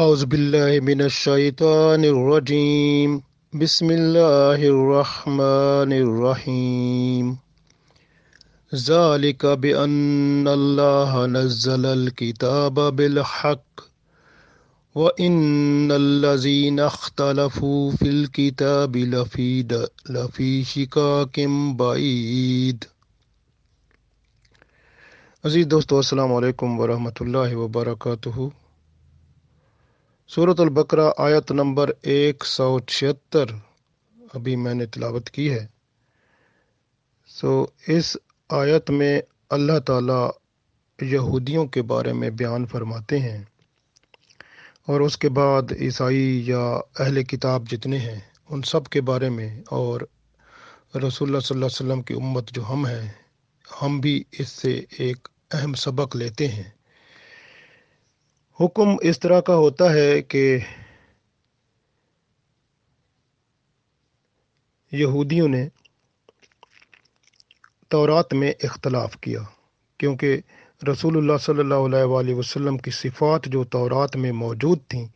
أعوذ بالله من الشيطان الرجيم بسم الله الرحمن الرحيم ذلك بأن الله نزل الكتاب بالحق وإن الذين اختلفوا في الكتاب لفي, لفي شكاك بعيد अजीज़ दोस्तों अस्सलाम वालेकुम वरहमतुल्लाहि वबरकatuह सूरत बकरा आयत नंबर एक सौ छिहत्तर अभी मैंने तिलावत की है सो so, इस आयत में अल्लाह ताला यहूदियों के बारे में बयान फरमाते हैं और उसके बाद ईसाई या अहले किताब जितने हैं उन सब के बारे में और रसूल सल्लल्लाहु अलैहि वसल्लम की उम्मत जो हम हैं हम भी इससे एक अहम सबक लेते हैं हुक्म इस तरह का होता है कि यहूदियों ने तौरात में इख्तलाफ किया क्योंकि रसूलुल्लाह सल्लल्लाहु अलैहि वसल्लम की सिफ़ात जो तौरात में मौजूद थीं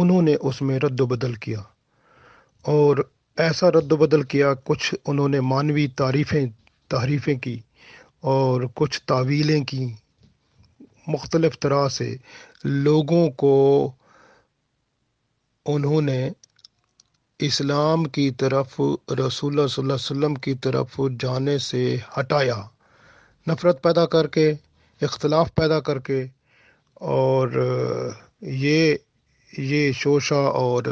उन्होंने उसमें रद्दबदल किया और ऐसा रद्दबदल किया कुछ उन्होंने मानवी तारीफ़ें तहरीफ़ें की और कुछ तावीलें की मुख्तलिफ़ तरह से लोगों को उन्होंने इस्लाम की तरफ रसूल वसम की तरफ जाने से हटाया नफ़रत पैदा करके इख्तलाफ पैदा करके और ये ये शोशा और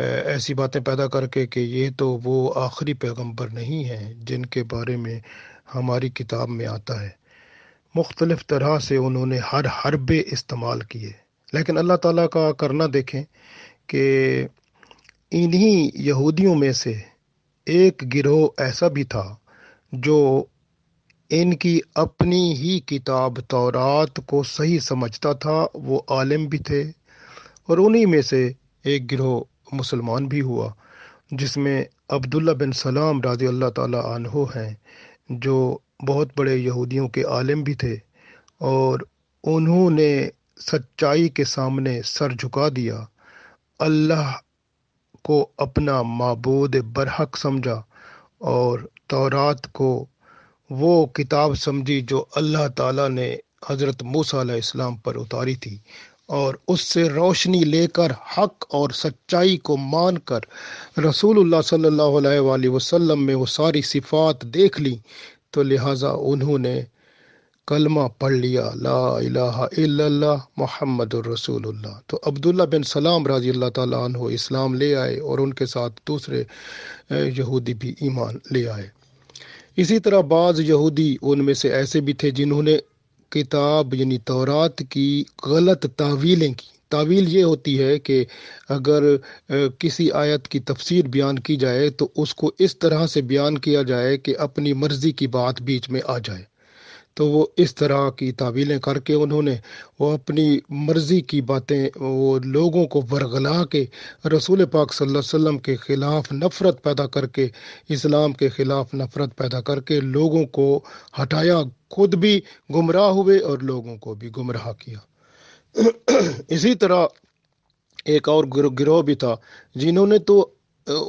ऐसी बातें पैदा करके कि ये तो वो आखिरी पैगंबर नहीं हैं जिनके बारे में हमारी किताब में आता है मुख्तलिफ़ तरह से उन्होंने हर हरबे इस्तेमाल किए लेकिन अल्लाह ताला का करना देखें कि इन्हीं यहूदियों में से एक गिरोह ऐसा भी था जो इनकी अपनी ही किताब तौरात को सही समझता था वो आलिम भी थे और उन्हीं में से एक गिरोह मुसलमान भी हुआ जिसमें अब्दुल्ला बिन सलाम राजी अल्लाह ताला हैं जो बहुत बड़े यहूदियों के आलिम भी थे और उन्होंने सच्चाई के सामने सर झुका दिया अल्लाह को अपना मबूद बरहक समझा और तौरात को वो किताब समझी जो अल्लाह ताला ने हज़रत मूसा इस्लाम पर उतारी थी और उससे रोशनी लेकर हक और सच्चाई को मानकर रसूलुल्लाह सल्लल्लाहु अलैहि वसल्लम में वो सारी सिफात देख ली तो लिहाजा उन्होंने कलमा पढ़ लिया ला इलाहा मोहम्मद रसूलुल्लाह तो अब्दुल्ला बिन सलाम रजी अल्लाह तु इस्लाम ले आए और उनके साथ दूसरे यहूदी भी ईमान ले आए इसी तरह बाज़ यहूदी उनमें से ऐसे भी थे जिन्होंने किताब यानी तौरात की गलत तावीलें की तावील ये होती है कि अगर किसी आयत की तफसीर बयान की जाए तो उसको इस तरह से बयान किया जाए कि अपनी मर्ज़ी की बात बीच में आ जाए तो वो इस तरह की तावीलें करके उन्होंने वो अपनी मर्ज़ी की बातें वो लोगों को वरगला के रसूल पाक सल्लल्लाहु अलैहि वसल्लम के ख़िलाफ़ नफ़रत पैदा करके इस्लाम के ख़िलाफ़ नफ़रत पैदा करके लोगों को हटाया खुद भी गुमराह हुए और लोगों को भी गुमराह किया इसी तरह एक और गिरोह भी था जिन्होंने तो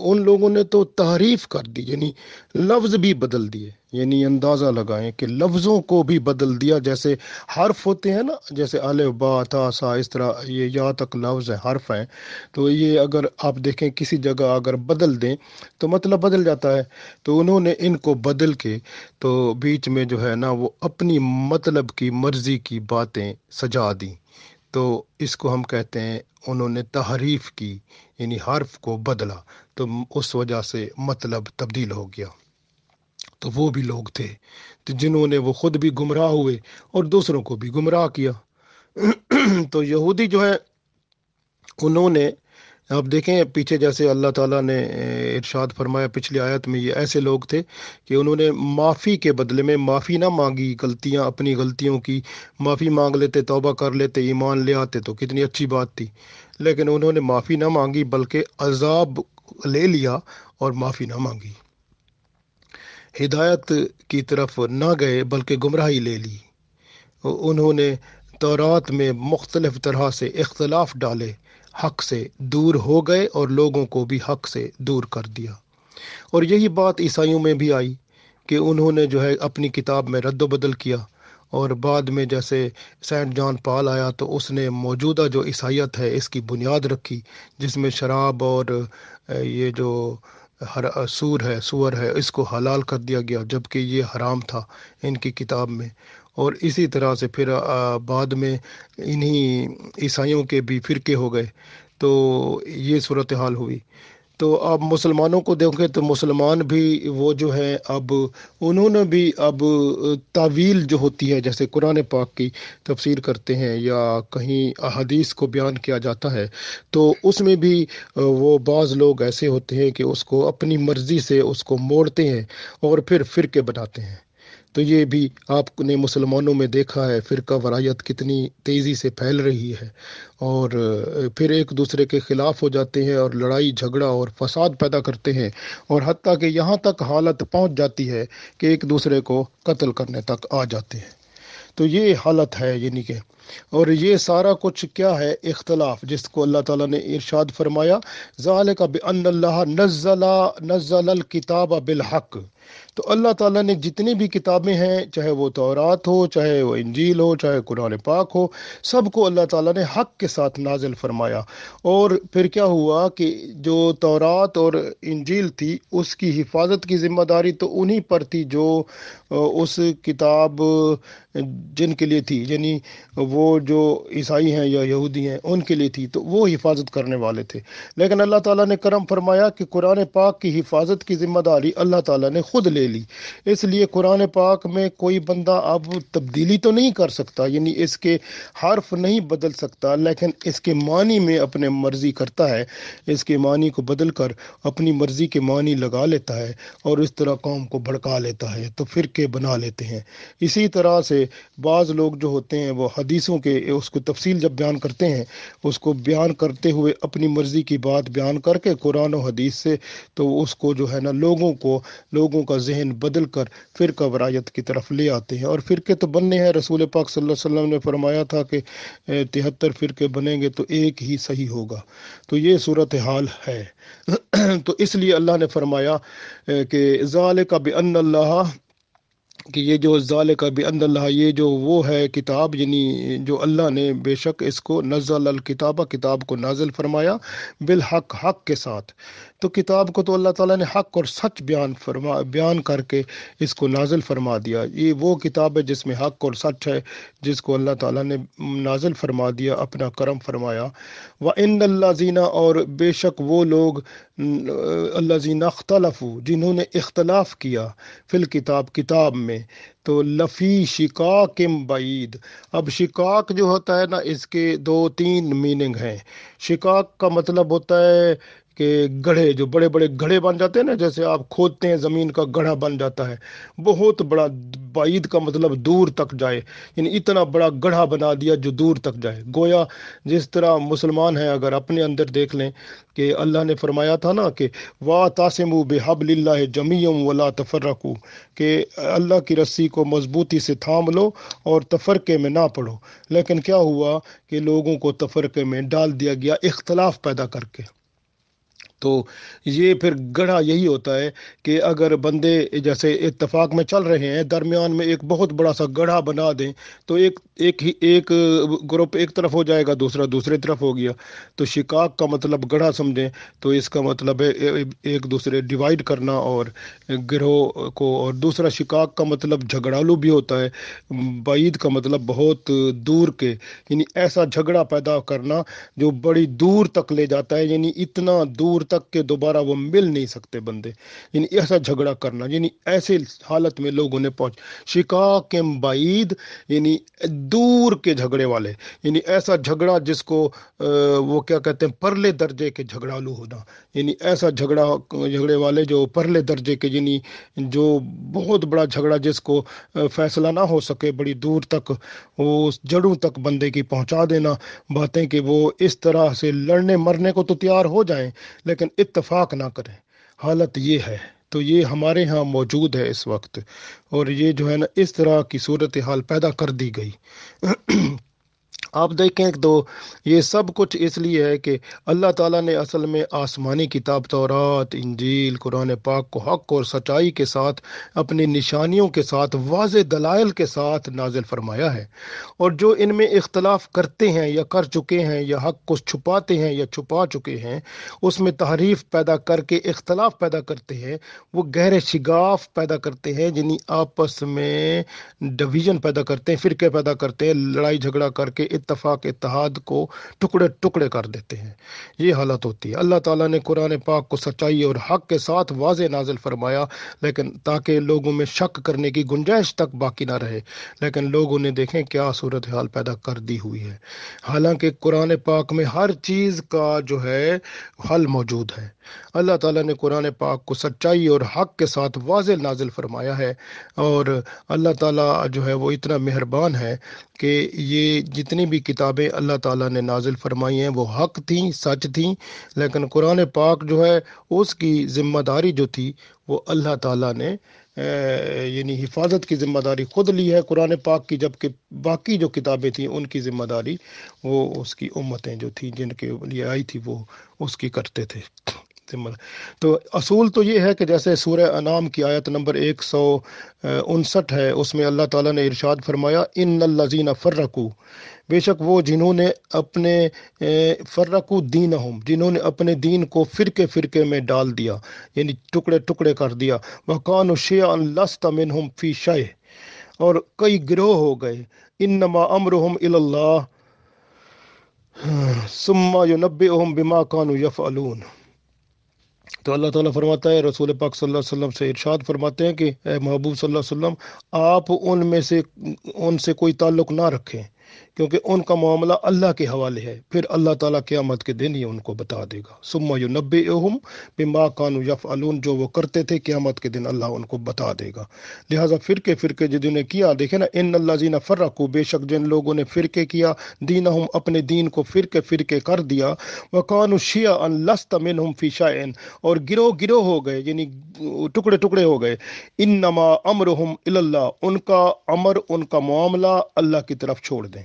उन लोगों ने तो तहरीफ कर दी यानी लफ्ज़ भी बदल दिए यानी अंदाज़ा लगाएं कि लफ्ज़ों को भी बदल दिया जैसे हर्फ होते हैं ना जैसे अलबा था सा इस तरह ये यहाँ तक लफ्ज़ हैं हर्फ हैं तो ये अगर आप देखें किसी जगह अगर बदल दें तो मतलब बदल जाता है तो उन्होंने इनको बदल के तो बीच में जो है ना वो अपनी मतलब की मर्ज़ी की बातें सजा दी तो इसको हम कहते हैं उन्होंने तहरीफ की यानी हर्फ को बदला तो उस वजह से मतलब तब्दील हो गया तो वो भी लोग थे तो जिन्होंने वो ख़ुद भी गुमराह हुए और दूसरों को भी गुमराह किया तो यहूदी जो है उन्होंने आप देखें पीछे जैसे अल्लाह ताला ने इरशाद फरमाया पिछली आयत में ये ऐसे लोग थे कि उन्होंने माफ़ी के बदले में माफ़ी ना मांगी गलतियां अपनी गलतियों की माफ़ी मांग लेते तौबा कर लेते ईमान ले आते तो कितनी अच्छी बात थी लेकिन उन्होंने माफ़ी ना मांगी बल्कि अजाब ले लिया और माफ़ी ना मांगी हिदायत की तरफ ना गए बल्कि गुमराही ले ली उन्होंने तौरात में मुख्तलफ़ तरह से इख्तलाफ डाले हक से दूर हो गए और लोगों को भी हक से दूर कर दिया और यही बात ईसाइयों में भी आई कि उन्होंने जो है अपनी किताब में रद्द बदल किया और बाद में जैसे सेंट जॉन पाल आया तो उसने मौजूदा जो ईसाइत है इसकी बुनियाद रखी जिसमें शराब और ये जो हर सूर है सूअर है इसको हलाल कर दिया गया जबकि ये हराम था इनकी किताब में और इसी तरह से फिर बाद में इन्हीं ईसाइयों के भी फिरके हो गए तो ये सूरत हाल हुई तो अब मुसलमानों को देखें तो मुसलमान भी वो जो है अब उन्होंने भी अब तावील जो होती है जैसे कुरान पाक की तफसीर करते हैं या कहीं अहदीस को बयान किया जाता है तो उसमें भी वो बाज़ लोग ऐसे होते हैं कि उसको अपनी मर्ज़ी से उसको मोड़ते हैं और फिर फिर के बनाते हैं तो ये भी आपने मुसलमानों में देखा है फ़िरका वरायत कितनी तेज़ी से फैल रही है और फिर एक दूसरे के ख़िलाफ़ हो जाते हैं और लड़ाई झगड़ा और फसाद पैदा करते हैं और हती कि यहाँ तक हालत पहुँच जाती है कि एक दूसरे को कत्ल करने तक आ जाते हैं तो ये हालत है यानी कि और ये सारा कुछ क्या है इख्तलाफ जिसको अल्लाह ताला ने इरशाद फरमाया जाले का बन नज़ला नज़ल किताब बिलहक तो अल्लाह ताला ने जितनी भी किताबें हैं चाहे वो तौरात हो चाहे वो इंजील हो चाहे कुरान पाक हो सबको अल्लाह ताला ने हक के साथ नाजिल फरमाया और फिर क्या हुआ कि जो तौरात और इंजील थी उसकी हिफाजत की ज़िम्मेदारी तो उन्हीं पर थी जो उस किताब जिनके लिए थी यानी वो जो ईसाई हैं या यहूदी हैं उनके लिए थी तो वो हिफाजत करने वाले थे लेकिन अल्लाह ताला ने करम फरमाया कि कुरान पाक की हिफाजत की ज़िम्मेदारी अल्लाह ताला ने ख़ुद ले ले ली इसलिए कुरान पाक में कोई बंदा अब तब्दीली तो नहीं कर सकता यानी इसके हर्फ नहीं बदल सकता लेकिन इसके मानी में अपने मर्जी करता है इसके मानी को बदल कर अपनी मर्जी के मानी लगा लेता है और इस तरह कौम को भड़का लेता है तो के बना लेते हैं इसी तरह से बाज़ लोग जो होते हैं वो हदीसों के उसको तफसील जब बयान करते हैं उसको बयान करते हुए अपनी मर्ज़ी की बात बयान करके कुरान और हदीस से तो उसको जो है ना लोगों को लोगों का जहन जहन बदल कर फिर कबरायत की तरफ ले आते हैं और फ़िरके तो बनने हैं रसूल पाक सल्लल्लाहु अलैहि वसल्लम ने फरमाया था कि तिहत्तर फ़िरके बनेंगे तो एक ही सही होगा तो ये सूरत हाल है तो इसलिए अल्लाह ने फरमाया कि ज़ाल का बेअल्ला कि ये जो ज़ाल का बेअल्ला ये जो वो है किताब यानी जो अल्लाह ने बेशक इसको नज़ल किताबा किताब को नाजिल फरमाया बिलहक हक के साथ तो किताब को तो अल्लाह ताला ने हक और सच बयान फरमा बयान करके इसको नाजिल फरमा दिया ये वो किताब है जिसमें हक और सच है जिसको अल्लाह ताला ने नाजिल फरमा दिया अपना करम फरमाया व इन जीना और बेशक वो लोग अल्लाजीना अख्तलफ़ जिन्होंने इख्तलाफ किया फिल किताब किताब में तो लफ़ी शिकाक बीद अब शिकाक जो होता है ना इसके दो तीन मीनिंग हैं शिकाक का मतलब होता है के गढ़े जो बड़े बड़े गढ़े बन जाते हैं ना जैसे आप खोदते हैं ज़मीन का गढ़ा बन जाता है बहुत बड़ा बाईद का मतलब दूर तक जाए यानी इतना बड़ा गढ़ा बना दिया जो दूर तक जाए गोया जिस तरह मुसलमान हैं अगर अपने अंदर देख लें कि अल्लाह ने फरमाया था ना कि वाह तासम बेहबल्ला जमीम वला तफरकू के अल्लाह की रस्सी को मजबूती से थाम लो और तफरके में ना पढ़ो लेकिन क्या हुआ कि लोगों को तफरके में डाल दिया गया इख्तलाफ पैदा करके तो ये फिर गढ़ा यही होता है कि अगर बंदे जैसे इत्तेफाक में चल रहे हैं दरमियान में एक बहुत बड़ा सा गढ़ा बना दें तो एक एक ही एक ग्रुप एक तरफ हो जाएगा दूसरा दूसरे तरफ हो गया तो शिकाक का मतलब गढ़ा समझें तो इसका मतलब है एक दूसरे डिवाइड करना और गिरोह को और दूसरा शिकाक का मतलब झगड़ालू भी होता है बैद का मतलब बहुत दूर के यानी ऐसा झगड़ा पैदा करना जो बड़ी दूर तक ले जाता है यानी इतना दूर तक के दोबारा वो मिल नहीं सकते बंदे यानी ऐसा झगड़ा करना यानी ऐसे हालत में लोगों ने पहुंच शिका के बाईद यानी दूर के झगड़े वाले यानी ऐसा झगड़ा जिसको वो क्या कहते हैं परले दर्जे के झगड़ालू होना यानी ऐसा झगड़ा झगड़े वाले जो परले दर्जे के यानी जो बहुत बड़ा झगड़ा जिसको फैसला ना हो सके बड़ी दूर तक वो जड़ों तक बंदे की पहुंचा देना बातें कि वो इस तरह से लड़ने मरने को तो तैयार हो जाए लेकिन इत्तफाक ना करें हालत ये है तो ये हमारे यहाँ मौजूद है इस वक्त और ये जो है ना इस तरह की सूरत हाल पैदा कर दी गई आप देखें तो ये सब कुछ इसलिए है कि अल्लाह ताला ने असल में आसमानी किताब तौरात इंजील कुरान पाक को हक और सच्चाई के साथ अपनी निशानियों के साथ वाज दलाइल के साथ नाजिल फरमाया है और जो इनमें इख्तलाफ करते हैं या कर चुके हैं या हक को छुपाते हैं या छुपा चुके हैं उसमें तहरीफ पैदा करके इख्तलाफ पैदा करते हैं वो गहरे शिगाफ पैदा करते हैं जिन्हें आपस में डिवीजन पैदा करते हैं फिरके पैदा करते हैं लड़ाई झगड़ा करके इतफ़ाक़ इतिहाद को टुकड़े टुकड़े कर देते हैं ये हालत होती है अल्लाह ताला ने कुरान पाक को सच्चाई और हक़ के साथ वाज नाजिल फरमाया लेकिन ताकि लोगों में शक करने की गुंजाइश तक बाकी ना रहे लेकिन लोगों ने देखें क्या सूरत हाल पैदा कर दी हुई है हालांकि कुरान पाक में हर चीज़ का जो है हल मौजूद है अल्लाह ताला ने कुरान पाक को सच्चाई और हक़ के साथ वाज नाजिल फरमाया है और अल्लाह ताला जो है वो इतना मेहरबान है कि ये जितनी भी भी किताबें अल्लाह ताला ने नाजिल फरमाई हैं वो हक थी सच थी लेकिन कुरान पाक जो है उसकी ज़िम्मेदारी जो थी वो अल्लाह ताला ने यानी हिफाजत की ज़िम्मेदारी खुद ली है कुरान पाक की जबकि बाकी जो किताबें थी उनकी ज़िम्मेदारी वो उसकी उम्मतें जो थी जिनके लिए आई थी वो उसकी करते थे तो असूल तो ये है कि जैसे सूर्य अनाम की आयत नंबर एक सौ उनसठ है उसमें अल्लाह ताला ने इरशाद फरमाया इन लजीना फ़र्रकू बेशक वो जिन्होंने अपने फर्रकू दीन हम जिन्होंने अपने दीन को फ़िरके फ़िरके में डाल दिया यानी टुकड़े टुकड़े कर दिया वह कान लस्त मिन हम फ़ी शय और कई ग्रोह हो गए इन नमा अमर हम इल्ला सुम्मा युनबे हम बिमा कानू यफ़लून तो अल्लाह ताला फरमाता है रसूल पाक सल्लल्लाहु अलैहि वसल्लम से इरशाद फरमाते हैं कि महबूब सल्लल्लाहु अलैहि वसल्लम आप उनमें से उनसे कोई ताल्लुक ना रखें क्योंकि उनका मामला अल्लाह के हवाले है फिर अल्लाह ताला क़्यामत के दिन ही उनको बता देगा सुम्मा युनबे ओहम बिमा कानू यफ़ अलून जो वो करते थे क़्यामत के दिन अल्लाह उनको बता देगा लिहाजा फ़िरके फ़िरके जिन्होंने किया देखे ना इन अल्लाह जीना फ़र्रकू बेशक जिन लोगों ने फ़िरके किया दीन हम अपने दीन को फ़िरके फ़िरके कर दिया व कानू शिया अन लस्त मिन हम फ़िशाइन और गिरोह गिरोह हो गए यानी टुकड़े टुकड़े हो गए इन नमा अमर हम उनका अमर उनका मामला अल्लाह की तरफ छोड़ दें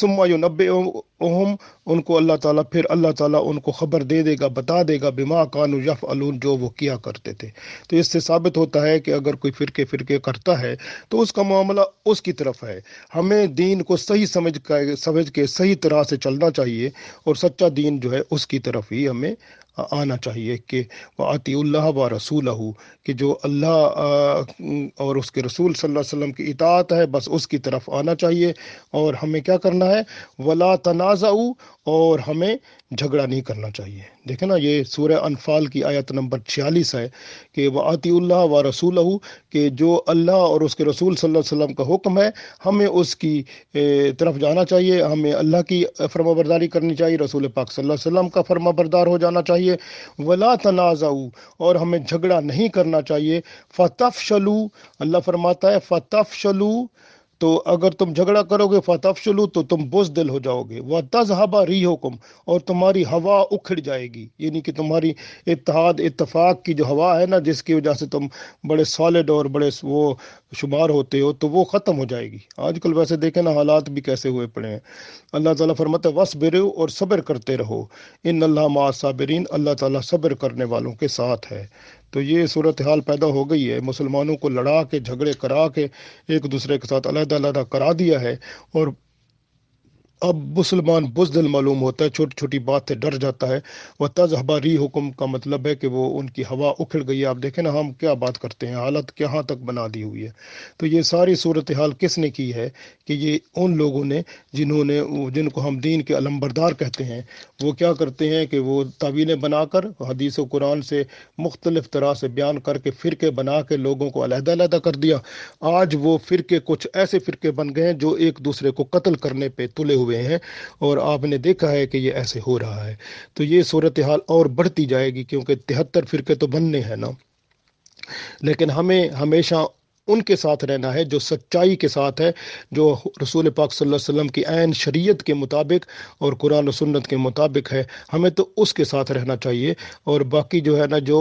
सुम्मा यो नब्बे ओहम उनको अल्लाह ताला फिर अल्लाह ताला उनको खबर दे देगा बता देगा बिमा कानू यफ अलून जो वो किया करते थे तो इससे साबित होता है कि अगर कोई फिरके फिरके करता है तो उसका मामला उसकी तरफ है हमें दीन को सही समझ कर समझ के सही तरह से चलना चाहिए और सच्चा दीन जो है उसकी तरफ ही हमें आना चाहिए कि वह अतील्ला व रसूल कि जो अल्लाह और उसके रसूल सल्लल्लाहु अलैहि वसल्लम की इतात है बस उसकी तरफ आना चाहिए और हमें क्या क्या करना है वला तनाजा और हमें झगड़ा नहीं करना चाहिए देखे ना ये सूर्य अनफाल की आयत नंबर छियालीस है कि वह आतील्ला व रसूल कि जो अल्लाह और उसके रसूल सल्लल्लाहु अलैहि वसल्लम का हुक्म है हमें उसकी तरफ जाना चाहिए हमें अल्लाह की फर्माबरदारी करनी चाहिए रसूल पाक सल्लल्लाहु अलैहि वसल्लम का फर्माबरदार हो जाना चाहिए वला तनाजा और हमें झगड़ा नहीं करना चाहिए फ़तफ़ शलू अल्लाह फरमाता है फ़तफ़ शलू तो अगर तुम झगड़ा करोगे फतफशलू तो तुम बुजदिल हो जाओगे तज तजहबा री हुकुम और तुम्हारी हवा उखड़ जाएगी यानी कि तुम्हारी इतिहाद इतफाक़ की जो हवा है ना जिसकी वजह से तुम बड़े सॉलिड और बड़े वो शुमार होते हो तो वो ख़त्म हो जाएगी आजकल वैसे देखें ना हालात भी कैसे हुए पड़े हैं अल्लाह ताला फरमाते वस बिरो और सब्र करते रहो इन अल्लाह मासबरीन अल्लाह ताला सब्र करने वालों के साथ है तो ये सूरत हाल पैदा हो गई है मुसलमानों को लड़ा के झगड़े करा के एक दूसरे के साथ अलग-अलग करा दिया है और अब मुसलमान बुजदल मालूम होता है छोटी छोटी बात से डर जाता है वह तज हबारी हुक्म का मतलब है कि वो उनकी हवा उखड़ गई आप देखें ना हम क्या बात करते हैं हालत कहाँ तक बना दी हुई है तो ये सारी सूरत हाल किसने की है कि ये उन लोगों ने जिन्होंने जिनको हम दीन के अलम्बरदार कहते हैं वो क्या करते हैं कि वो तवीलें बनाकर हदीस कुरान से मुख्तलिफ तरह से बयान करके फ़िरके बना के लोगों को अलहदा कर दिया आज वो फ़िरके कुछ ऐसे फ़िरके बन गए हैं जो एक दूसरे को कत्ल करने पर तुले हुए हुए हैं और आपने देखा है कि ये ऐसे हो रहा है तो ये सूरत हाल और बढ़ती जाएगी क्योंकि तिहत्तर फिरके तो बनने हैं ना लेकिन हमें हमेशा उनके साथ रहना है जो सच्चाई के साथ है जो रसूल पाक सल्लल्लाहु अलैहि वसल्लम की आन शरीयत के मुताबिक और कुरान सुन्नत के मुताबिक है हमें तो उसके साथ रहना चाहिए और बाकी जो है ना जो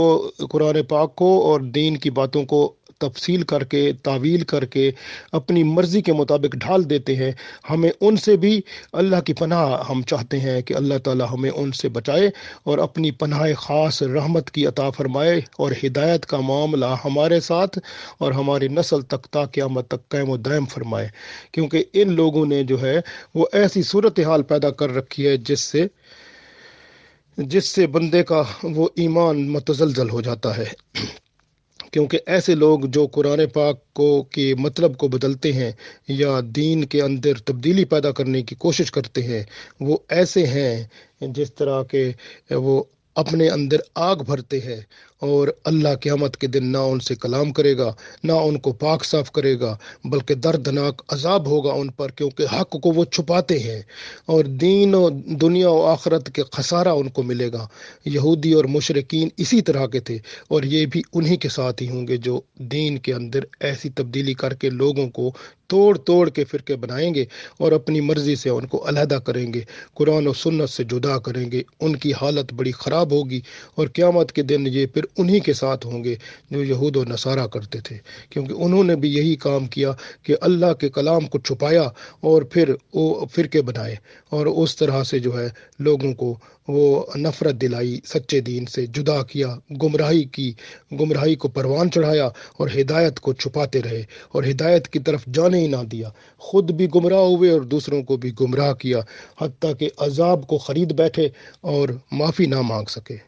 कुरान पाक को और दीन की बातों को तफसील करके तावील करके अपनी मर्ज़ी के मुताबिक ढाल देते हैं हमें उनसे भी अल्लाह की पनाह हम चाहते हैं कि अल्लाह ताला हमें उनसे बचाए और अपनी पनाह ख़ास रहमत की अता फरमाए और हिदायत का मामला हमारे साथ और हमारी नस्ल तक ता तक कैम दैम फरमाए क्योंकि इन लोगों ने जो है वो ऐसी सूरत हाल पैदा कर रखी है जिससे जिससे बंदे का वो ईमान मतजलजल हो जाता है क्योंकि ऐसे लोग जो कुरान पाक को के मतलब को बदलते हैं या दीन के अंदर तब्दीली पैदा करने की कोशिश करते हैं वो ऐसे हैं जिस तरह के वो अपने अंदर आग भरते हैं और अल्लाह क़्यामत के दिन ना उनसे कलाम करेगा ना उनको पाक साफ करेगा बल्कि दर्दनाक अजाब होगा उन पर क्योंकि हक को वो छुपाते हैं और दीन और दुनिया और आखरत के खसारा उनको मिलेगा यहूदी और मशरकिन इसी तरह के थे और ये भी उन्हीं के साथ ही होंगे जो दीन के अंदर ऐसी तब्दीली करके लोगों को तोड़ तोड़ के फिरके बनाएंगे और अपनी मर्ज़ी से उनको अलहदा करेंगे कुरान और सुन्नत से जुदा करेंगे उनकी हालत बड़ी ख़राब होगी और क़्यामत के दिन ये फिर उन्हीं के साथ होंगे जो यहूद और नसारा करते थे क्योंकि उन्होंने भी यही काम किया कि अल्लाह के कलाम को छुपाया और फिर वो फिरके बनाए और उस तरह से जो है लोगों को वो नफ़रत दिलाई सच्चे दीन से जुदा किया गुमराही की गुमराही को परवान चढ़ाया और हिदायत को छुपाते रहे और हिदायत की तरफ जाने ही ना दिया खुद भी गुमराह हुए और दूसरों को भी गुमराह किया हती कि अजाब को ख़रीद बैठे और माफ़ी ना मांग सके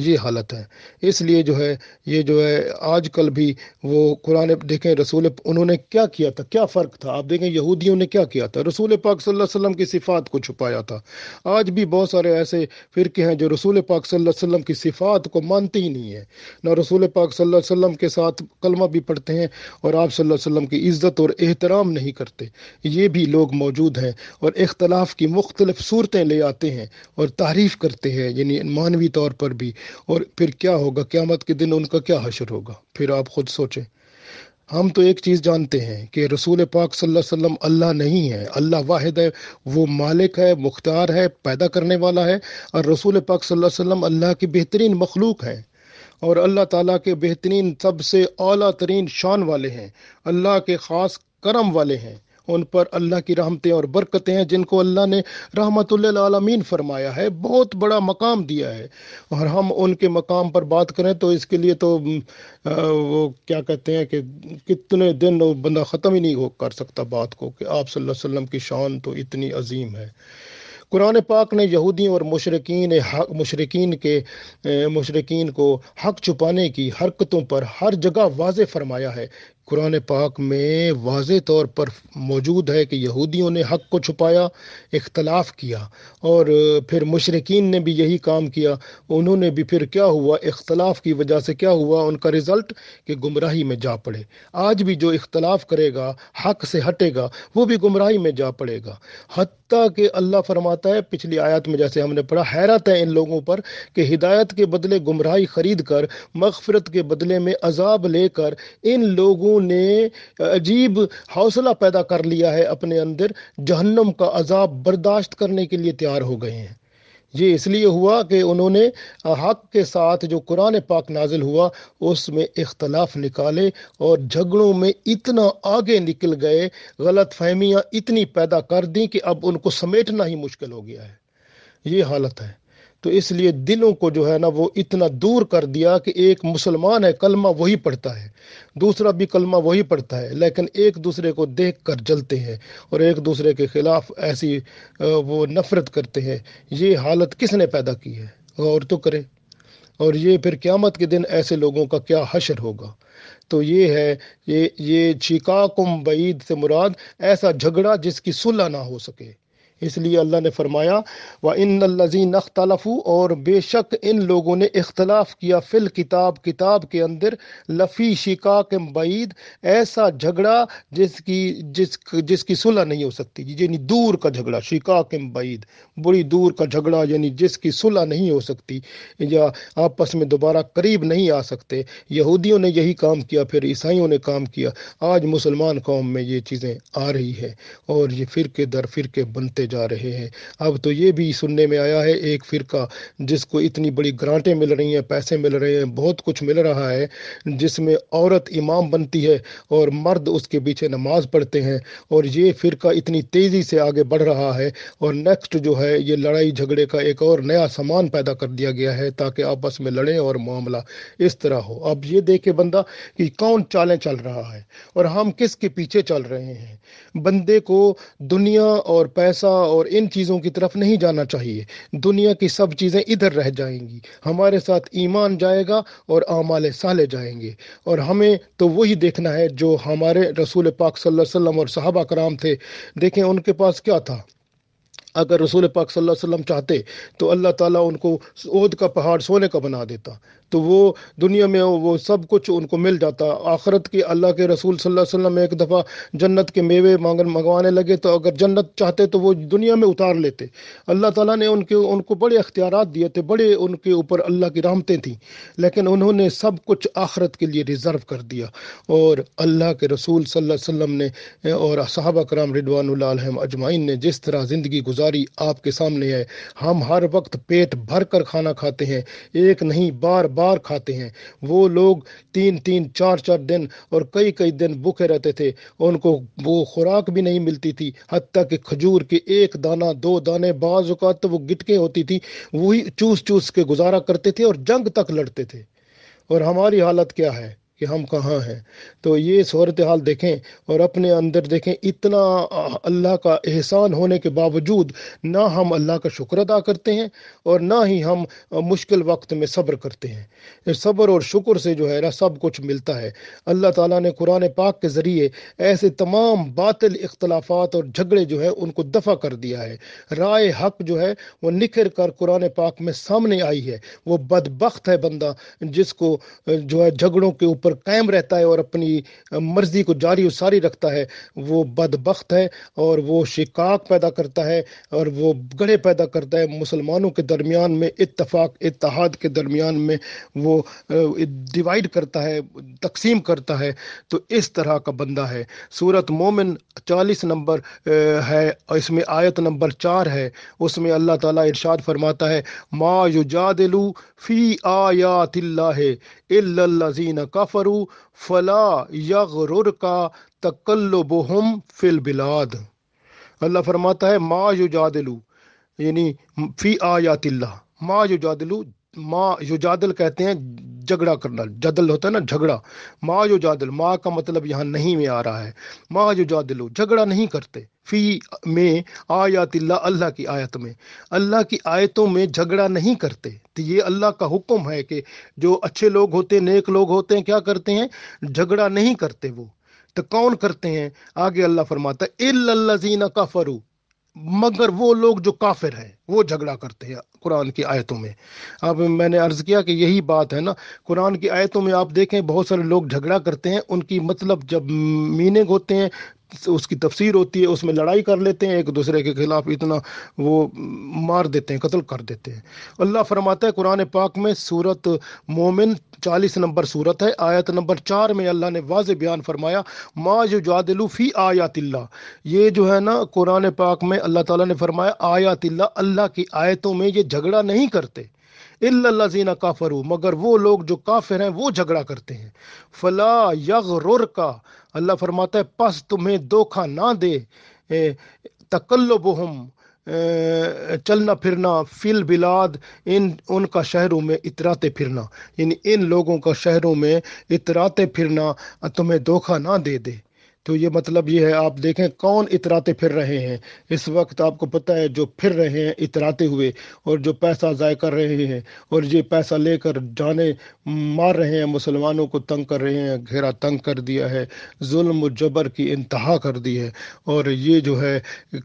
ये हालत है इसलिए जो है ये जो है आजकल भी वो कुरान देखें रसूल उन्होंने क्या किया था क्या फ़र्क था आप देखें यहूदियों ने क्या किया था रसूल पाक सल्लल्लाहु अलैहि वसल्लम की सिफात को छुपाया था आज भी बहुत सारे ऐसे फ़िरके हैं जो रसूल पाक सल्लल्लाहु अलैहि वसल्लम की सिफात को मानते ही नहीं है ना रसूल पाक सल्लल्लाहु अलैहि वसल्लम के साथ कलमा भी पढ़ते हैं और आप सल्लल्लाहु अलैहि वसल्लम की इज़्ज़त और एहतराम नहीं करते ये भी लोग मौजूद हैं और इख्तलाफ की मुख्तलिफ सूरतें ले आते हैं और तारीफ़ करते हैं यानी मानवी तौर पर भी और फिर क्या होगा क़्यामत के दिन उनका क्या हशर होगा फिर आप खुद सोचें हम तो एक चीज़ जानते हैं कि रसूल पाक सल्लल्लाहु अलैहि वसल्लम अल्लाह नहीं है अल्लाह वाहिद है वो मालिक है मुख्तार है पैदा करने वाला है और रसूल पाक सल्लल्लाहु अलैहि वसल्लम अल्लाह की बेहतरीन मखलूक है और अल्लाह ताला के बेहतरीन सबसे अला तरीन शान वाले हैं अल्लाह के ख़ास करम वाले हैं उन पर अल्लाह की रहमतें और बरकतें हैं जिनको अल्लाह ने रहमतमीन फरमाया है बहुत बड़ा मकाम दिया है और हम उनके मकाम पर बात करें तो इसके लिए तो वो क्या कहते हैं कि कितने दिन बंदा ख़त्म ही नहीं हो कर सकता बात को कि आप वसल्लम की शान तो इतनी अजीम है कुरान पाक ने यहूदियों और मशरकिन मशरकिन के मशरकिन को हक छुपाने की हरकतों पर हर जगह वाज फरमाया है कुरान पाक में वाज तौर पर मौजूद है कि यहूदियों ने हक को छुपाया इख्तलाफ किया और फिर मशरकिन ने भी यही काम किया उन्होंने भी फिर क्या हुआ इख्तलाफ की वजह से क्या हुआ उनका रिज़ल्ट कि गुमराही में जा पड़े आज भी जो इख्तलाफ करेगा हक से हटेगा वो भी गुमराही में जा पड़ेगा हती कि अल्लाह फरमाता है पिछली आयात में जैसे हमने पढ़ा हैरत है इन लोगों पर कि हिदायत के बदले गुमराही खरीद कर मगफरत के बदले में अजाब लेकर इन लोगों ने अजीब हौसला पैदा कर लिया है अपने अंदर जहन्नम का अजाब बर्दाश्त करने के लिए तैयार हो गए हैं ये इसलिए हुआ कि उन्होंने हक के साथ जो कुरान पाक नाजिल हुआ उसमें इख्तलाफ निकाले और झगड़ों में इतना आगे निकल गए गलत फहमियाँ इतनी पैदा कर दी कि अब उनको समेटना ही मुश्किल हो गया है ये हालत है तो इसलिए दिलों को जो है ना वो इतना दूर कर दिया कि एक मुसलमान है कलमा वही पढ़ता है दूसरा भी कलमा वही पढ़ता है लेकिन एक दूसरे को देख कर जलते हैं और एक दूसरे के ख़िलाफ़ ऐसी वो नफ़रत करते हैं ये हालत किसने पैदा की है और तो करे और ये फिर क़्यामत के दिन ऐसे लोगों का क्या हशर होगा तो ये है ये ये शिका कुम बईद से मुराद ऐसा झगड़ा जिसकी सुलह ना हो सके इसलिए अल्लाह ने फरमाया व इन लजीन अख्तलफ़ू और बेशक इन लोगों ने इख्तलाफ किया फिल किताब किताब के अंदर लफ़ी शिका के बीद ऐसा झगड़ा जिसकी जिस जिसकी सुलह नहीं हो सकती यानी दूर का झगड़ा शिका के बीद बुरी दूर का झगड़ा यानी जिसकी सुलह नहीं हो सकती या आपस में दोबारा करीब नहीं आ सकते यहूदियों ने यही काम किया फिर ईसाइयों ने काम किया आज मुसलमान कौम में ये चीज़ें आ रही है और ये फिर के दर फिर के बनते जा रहे हैं अब तो ये भी सुनने में आया है एक फ़िरका जिसको इतनी बड़ी ग्रांटें मिल रही हैं पैसे मिल रहे हैं बहुत कुछ मिल रहा है जिसमें औरत इमाम बनती है और मर्द उसके पीछे नमाज पढ़ते हैं और ये फ़िरका इतनी तेज़ी से आगे बढ़ रहा है और नेक्स्ट जो है ये लड़ाई झगड़े का एक और नया सामान पैदा कर दिया गया है ताकि आपस में लड़ें और मामला इस तरह हो अब ये देखे बंदा कि कौन चालें चल रहा है और हम किसके पीछे चल रहे हैं बंदे को दुनिया और पैसा और इन चीज़ों की तरफ नहीं जाना चाहिए दुनिया की सब चीज़ें इधर रह जाएंगी हमारे साथ ईमान जाएगा और आमाल साले जाएंगे और हमें तो वही देखना है जो हमारे रसूल पाक सल्लल्लाहु अलैहि वसल्लम और साहबा कराम थे देखें उनके पास क्या था अगर रसूल पाक सल्लल्लाहु अलैहि वसल्लम चाहते तो अल्लाह ताला उनको ओद का पहाड़ सोने का बना देता तो वो दुनिया में वो सब कुछ उनको मिल जाता आखरत की अल्लाह के रसूल सल्लल्लाहु अलैहि वसल्लम एक दफ़ा जन्नत के मेवे मांगन मंगवाने लगे तो अगर जन्नत चाहते तो वो दुनिया में उतार लेते अल्लाह ताला ने उनके उनको बड़े अख्तियार दिए थे बड़े उनके ऊपर अल्लाह की रामतें थी लेकिन उन्होंने सब कुछ आखरत के लिए रिज़र्व कर दिया और अल्लाह के रसूल सल्लम ने और साहबा कराम रिडवान अजमाइन ने जिस तरह ज़िंदगी गुजारी आपके सामने है हम हर वक्त पेट भर कर खाना खाते हैं एक नहीं बार बार बार खाते हैं वो लोग तीन तीन चार चार दिन और कई कई दिन भूखे रहते थे उनको वो खुराक भी नहीं मिलती थी हती कि खजूर के एक दाना दो दाने बाज़ात तो वो गिटके होती थी वही चूस चूस के गुजारा करते थे और जंग तक लड़ते थे और हमारी हालत क्या है कि हम कहाँ हैं तो ये सूरत हाल देखें और अपने अंदर देखें इतना अल्लाह का एहसान होने के बावजूद ना हम अल्लाह का शुक्र अदा करते हैं और ना ही हम मुश्किल वक्त में सब्र करते हैं सब्र और शुक्र से जो है ना सब कुछ मिलता है अल्लाह ताला ने कुरान पाक के ज़रिए ऐसे तमाम बातिल इख्तलाफात और झगड़े जो है उनको दफ़ा कर दिया है राय हक जो है वो निखर कर कुरान पाक में सामने आई है वो बदबख्त है बंदा जिसको जो है झगड़ों के ऊपर पर कायम रहता है और अपनी मर्जी को जारी उसारी रखता है वो बदबخت है और वो शिकाक पैदा करता है और वो गड़े पैदा करता है मुसलमानों के दरमियान में इत्तफाक इत्तेहाद के दरमियान में वो डिवाइड करता है तकसीम करता है तो इस तरह का बंदा है सूरत मोमिन चालीस नंबर है इसमें आयत नंबर चार है उसमें अल्लाह ताला इरशाद फरमाता है मा युजादिलु फी आयातिल्लाह इल्लल्लजीना कफरू फला या गुर का तकल्लुबहम फिल बिलाद अल्लाह फरमाता है मा युजादिलू यानी फ़ी आयातिल्ला मा युजादिलू माँ युजादल कहते हैं झगड़ा करना जदल होता है ना झगड़ा माँ युजादल माँ का मतलब यहाँ नहीं में आ रहा है माँ युजादलो झगड़ा नहीं करते फी में आयात अल्लाह की आयत में अल्लाह की आयतों में झगड़ा नहीं करते तो ये अल्लाह का हुक्म है कि जो अच्छे लोग होते नेक लोग होते हैं क्या करते हैं झगड़ा नहीं करते वो तो कौन करते हैं आगे अल्लाह फरमाता इल्लजीना काफरू मगर वो लोग जो काफिर हैं वो झगड़ा करते हैं कुरान की आयतों में अब मैंने अर्ज़ किया कि यही बात है ना कुरान की आयतों में आप देखें बहुत सारे लोग झगड़ा करते हैं उनकी मतलब जब मीनिंग होते हैं उसकी तफसीर होती है उसमें लड़ाई कर लेते हैं एक दूसरे के खिलाफ इतना वो मार देते हैं कत्ल कर देते हैं अल्लाह फरमाता है कुरान पाक में सूरत मोमिन चालीस नंबर सूरत है आयत नंबर चार में अल्लाह ने वाज बयान फरमाया माँ जो फी आयातिल्ला ये जो है ना कुरान पाक में अल्लाह ताला ने फरमाया आयातिल्ला अल्लाह की आयतों में ये झगड़ा नहीं करते इल्लाजीना काफरू मगर वो लोग जो काफिर हैं वो झगड़ा करते हैं फला यग का अल्लाह फरमाता है पस तुम्हें धोखा ना दे तकल्लुबहुम चलना फिरना फिल बिलाद इन उनका शहरों में इतराते फिरना यानी इन लोगों का शहरों में इतराते फिरना तुम्हें धोखा ना दे दे तो ये मतलब ये है आप देखें कौन इतराते फिर रहे हैं इस वक्त आपको पता है जो फिर रहे हैं इतराते हुए और जो पैसा ज़ाय कर रहे हैं और ये पैसा लेकर जाने मार रहे हैं मुसलमानों को तंग कर रहे हैं घेरा तंग कर दिया है जुल्म जबर की इंतहा कर दी है और ये जो है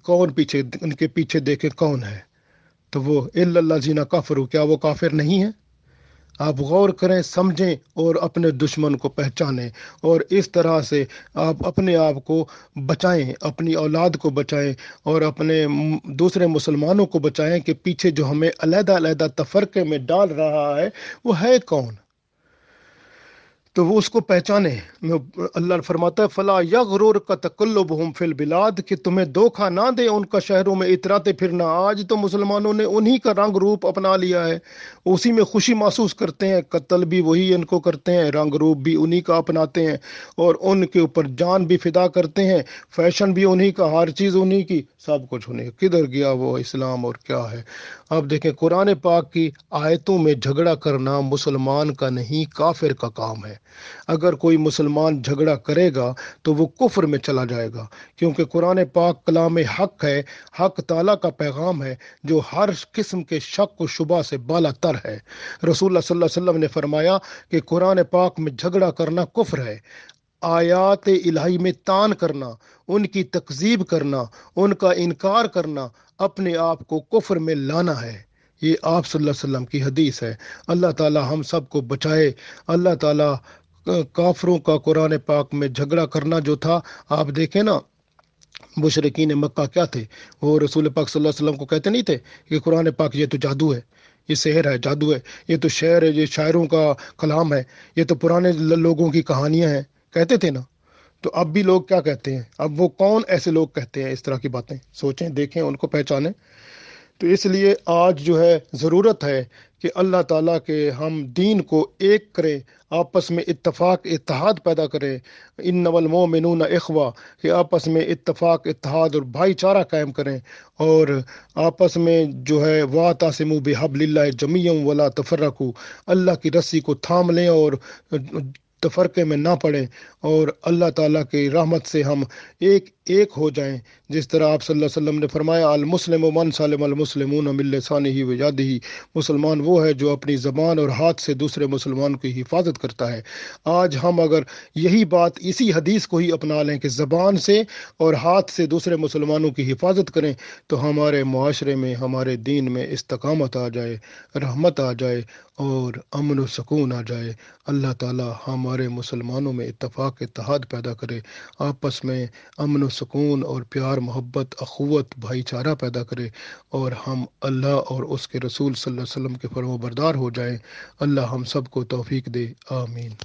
कौन पीछे इनके पीछे देखे कौन है तो वो इल्ला जीना काफरू क्या वो काफिर नहीं है आप गौर करें समझें और अपने दुश्मन को पहचानें और इस तरह से आप अपने आप को बचाएं अपनी औलाद को बचाएं और अपने दूसरे मुसलमानों को बचाएं कि पीछे जो हमें अलहदा तफरके में डाल रहा है वो है कौन तो वो उसको पहचाने अल्लाह फरमाता है फला यगरूर का तकल्लुब हम फिल बिलाद कि तुम्हें धोखा ना दे उनका शहरों में इतराते फिरना आज तो मुसलमानों ने उन्हीं का रंग रूप अपना लिया है उसी में खुशी महसूस करते हैं कत्ल भी वही इनको करते हैं रंग रूप भी उन्हीं का अपनाते हैं और उनके ऊपर जान भी फिदा करते हैं फैशन भी उन्हीं का हर चीज़ उन्हीं की सब कुछ उन्हीं किधर गया वो इस्लाम और क्या है अब देखें कुरान पाक की आयतों में झगड़ा करना मुसलमान का नहीं काफिर का काम है अगर कोई मुसलमान झगड़ा करेगा तो वो कुफर में चला जाएगा क्योंकि कुरान पाक कलाम हक है हक ताला का पैगाम है जो हर किस्म के शक व शुबा से बाला तर है रसूल वसल्लम ने फरमाया कि कुरान पाक में झगड़ा करना कुफ्र है आयात इलाही में तान करना उनकी तकजीब करना उनका इनकार करना अपने आप को कुफ्र में लाना है ये आप वसल्लम की हदीस है अल्लाह ताला हम सब को बचाए अल्लाह ताला काफरों का कुरान पाक में झगड़ा करना जो था आप देखें ना मुशरकिन मक्का क्या थे वो रसूल पाक सल्लल्लाहु अलैहि वसल्लम को कहते नहीं थे कि कुरान पाक ये तो जादू है ये शहर है जादू है ये तो शहर है ये शायरों का कलाम है ये तो पुराने लोगों की कहानियां हैं कहते थे ना तो अब भी लोग क्या कहते हैं अब वो कौन ऐसे लोग कहते हैं इस तरह की बातें सोचें देखें उनको पहचानें तो इसलिए आज जो है ज़रूरत है कि अल्लाह ताला के हम दीन को एक करें आपस में इत्तफाक इतिहाद पैदा करें इन नवल मोमिन अखवा कि आपस में इत्तफाक इतिहाद और भाईचारा कायम करें और आपस में जो है वा तसम बेहबल्ला जमीम वला तफरकू अल्लाह की रस्सी को थाम लें और तफरक़े में ना पड़े और अल्लाह ताला की रहमत से हम एक एक हो जाएं जिस तरह आप सल्लल्लाहु अलैहि वसल्लम ने फरमाया अल मुस्लिम मन सालम अल मुस्लिमून मिलसानी ही व ही मुसलमान वो है जो अपनी ज़बान और हाथ से दूसरे मुसलमान की हिफाजत करता है आज हम अगर यही बात इसी हदीस को ही अपना लें कि ज़बान से और हाथ से दूसरे मुसलमानों की हिफाजत करें तो हमारे माशरे में हमारे दीन में इस्तकामत आ जाए रहमत आ जाए और अमन सुकून आ जाए अल्लाह ताला हमारे मुसलमानों में इतफ़ाक़ इत्तेहाद पैदा करे आपस में अमन सुकून और प्यार मोहब्बत अखवत भाईचारा पैदा करे और हम अल्लाह और उसके रसूल सल्लल्लाहु अलैहि वसल्लम के फरमाबरदार हो जाएं अल्लाह हम सब को तौफीक दे आमीन